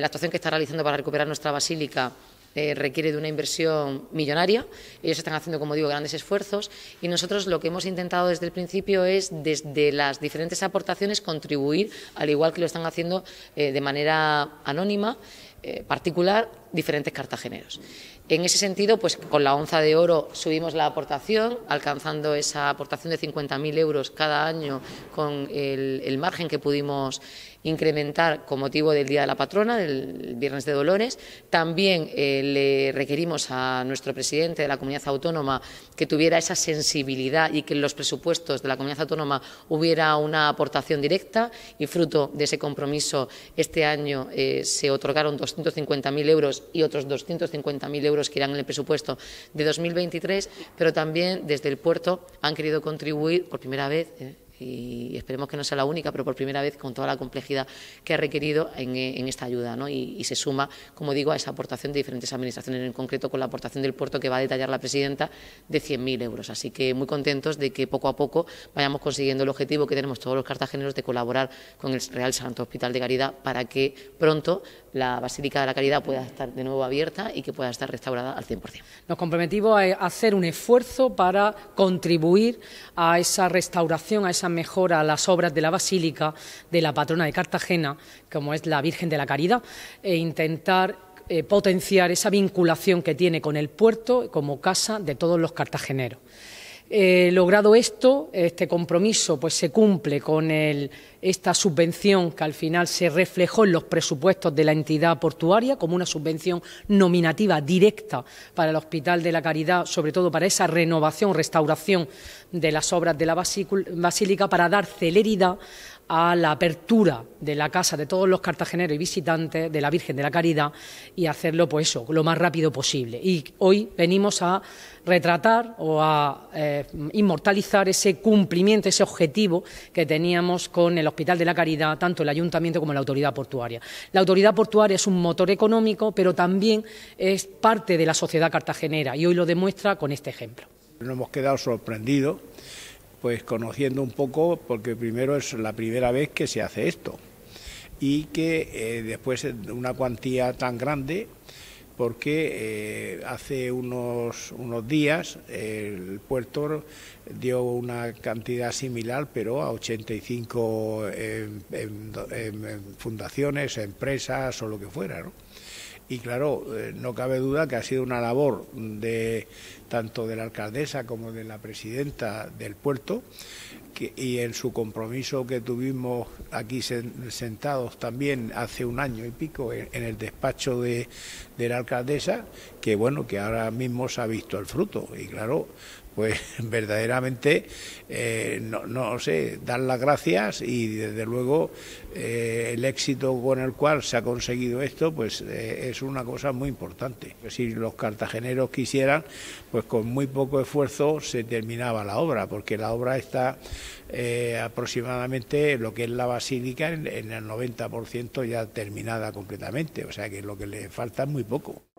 la actuación que está realizando para recuperar nuestra basílica eh, requiere de una inversión millonaria. Ellos están haciendo, como digo, grandes esfuerzos y nosotros lo que hemos intentado desde el principio es, desde las diferentes aportaciones, contribuir, al igual que lo están haciendo eh, de manera anónima. Eh, particular diferentes cartageneros. En ese sentido, pues con la onza de oro subimos la aportación, alcanzando esa aportación de 50.000 euros cada año con el, margen que pudimos incrementar con motivo del Día de la Patrona, del Viernes de Dolores. También eh, le requerimos a nuestro presidente de la comunidad autónoma que tuviera esa sensibilidad y que en los presupuestos de la comunidad autónoma hubiera una aportación directa y fruto de ese compromiso este año eh, se otorgaron dos 250.000 euros y otros 250.000 euros que irán en el presupuesto de 2023, pero también desde el puerto han querido contribuir por primera vez eh, y esperemos que no sea la única, pero por primera vez con toda la complejidad que ha requerido en, eh, esta ayuda. Y, y, se suma, como digo, a esa aportación de diferentes administraciones, en concreto con la aportación del puerto que va a detallar la presidenta de 100.000 euros. Así que muy contentos de que poco a poco vayamos consiguiendo el objetivo que tenemos todos los cartageneros de colaborar con el Real Santo Hospital de Caridad para que pronto la Basílica de la Caridad pueda estar de nuevo abierta y que pueda estar restaurada al 100%. Nos comprometimos a hacer un esfuerzo para contribuir a esa restauración, a esa mejora a las obras de la Basílica de la patrona de Cartagena, como es la Virgen de la Caridad, e intentar eh, potenciar esa vinculación que tiene con el puerto como casa de todos los cartageneros. Eh, logrado esto, este compromiso pues se cumple con esta subvención que al final se reflejó en los presupuestos de la entidad portuaria como una subvención nominativa directa para el Hospital de la Caridad, sobre todo para esa renovación, restauración de las obras de la basílica para dar celeridad a la apertura de la casa de todos los cartageneros y visitantes de la Virgen de la Caridad y hacerlo, pues eso, lo más rápido posible. Y hoy venimos a retratar o a eh, inmortalizar ese cumplimiento, ese objetivo que teníamos con el Hospital de la Caridad, tanto el Ayuntamiento como la Autoridad Portuaria. La Autoridad Portuaria es un motor económico, pero también es parte de la sociedad cartagenera y hoy lo demuestra con este ejemplo. no hemos quedado sorprendidos pues conociendo un poco, porque primero es la primera vez que se hace esto y que eh, después una cuantía tan grande, porque eh, hace unos, unos días el puerto dio una cantidad similar, pero a 85 eh, fundaciones, empresas o lo que fuera. ¿no? y claro, eh, no cabe duda que ha sido una labor de tanto de la alcaldesa como de la presidenta del puerto y en su compromiso que tuvimos aquí sentados también hace un año y pico en, el despacho de, de, la alcaldesa, que bueno, que ahora mismo se ha visto el fruto. Y claro, pues verdaderamente, eh, no, sé, dar las gracias y desde luego eh, el éxito con el cual se ha conseguido esto, pues eh, es una cosa muy importante. Si los cartageneros quisieran, pues con muy poco esfuerzo se terminaba la obra, porque la obra está eh, aproximadamente lo que es la basílica en, en el 90% ya terminada completamente, o sea que lo que le falta es muy poco.